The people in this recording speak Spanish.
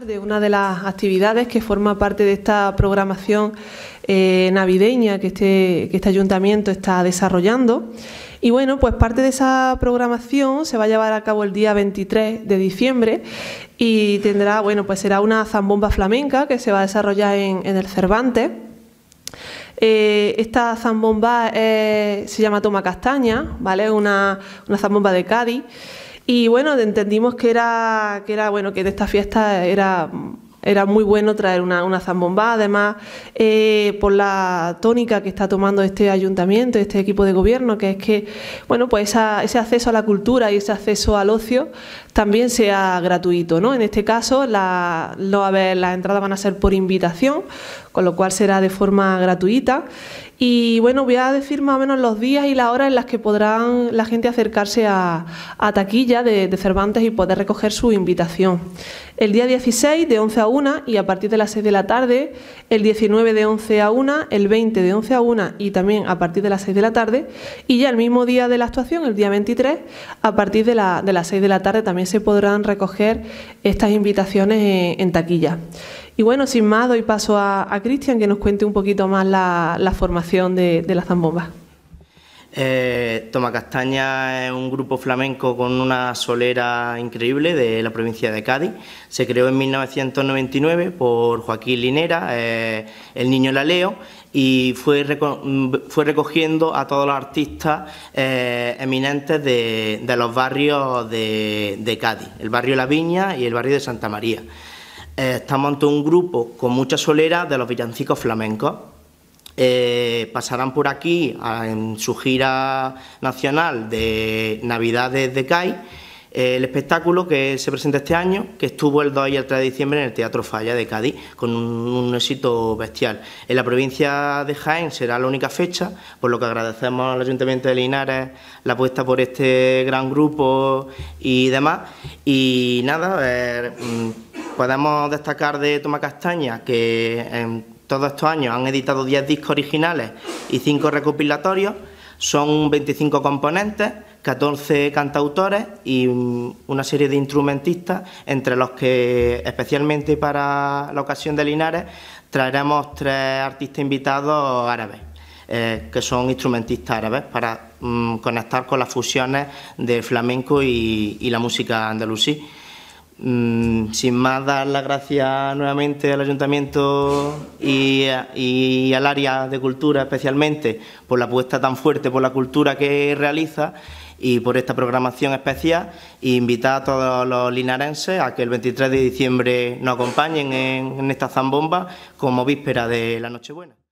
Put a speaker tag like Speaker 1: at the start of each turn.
Speaker 1: de una de las actividades que forma parte de esta programación eh, navideña este, que este, ayuntamiento está desarrollando. Y bueno, pues parte de esa programación se va a llevar a cabo el día 23 de diciembre y tendrá, bueno, pues será una zambomba flamenca que se va a desarrollar en, el Cervantes. Eh, esta zambomba eh, se llama Toma Castaña, ¿vale? Una, una zambomba de Cádiz. Y bueno, entendimos que era, que era bueno, que esta fiesta era muy bueno traer una, una además, eh, por la tónica que está tomando este ayuntamiento, este equipo de gobierno, que es que, bueno, pues ese acceso a la cultura y ese acceso al ocio también sea gratuito. ¿no? En este caso, las entradas van a ser por invitación, con lo cual será de forma gratuita. Y bueno, voy a decir más o menos los días y la hora en las que podrán la gente acercarse a, taquilla de, Cervantes y poder recoger su invitación. El día 16 de 11 a 1 y a partir de las 6 de la tarde, el 19 de 11 a 1, el 20 de 11 a 1 y también a partir de las 6 de la tarde. Y ya el mismo día de la actuación, el día 23, a partir de, de las 6 de la tarde también se podrán recoger estas invitaciones eh, en, taquilla. Y bueno, sin más, doy paso a, Cristian que nos cuente un poquito más la, formación de, de la zambomba.
Speaker 2: Eh, Toma Castaña es un grupo flamenco con una solera increíble de la provincia de Cádiz. Se creó en 1999 por Joaquín Linera, eh, el niño Laleo, y fue, recogiendo a todos los artistas eh, eminentes de, los barrios de Cádiz, el barrio La Viña y el barrio de Santa María. estamos ante un grupo con mucha solera de los villancicos flamencos eh, pasarán por aquí en su gira nacional de Navidades de CAI eh, el espectáculo que se presenta este año, que estuvo el 2 y el 3 de diciembre en el Teatro Falla de Cádiz, con un, éxito bestial. En la provincia de Jaén será la única fecha, por lo que agradecemos al Ayuntamiento de Linares la apuesta por este gran grupo y demás. Y nada, eh, mm, podemos destacar de Toma Castaña que todos estos años han editado 10 discos originales y 5 recopilatorios. Son 25 componentes, 14 cantautores y mm, una serie de instrumentistas, entre los que, especialmente para la ocasión de Linares, traeremos tres artistas invitados árabes, eh, que son instrumentistas árabes, para mm, conectar con las fusiones ...de flamenco y la música andalusí. Mm, sin más dar las gracias nuevamente al Ayuntamiento y, al área de cultura especialmente por la apuesta tan fuerte por la cultura que realiza y por esta programación especial e invitar a todos los linarenses a que el 23 de diciembre nos acompañen en esta zambomba como víspera de la
Speaker 1: Nochebuena.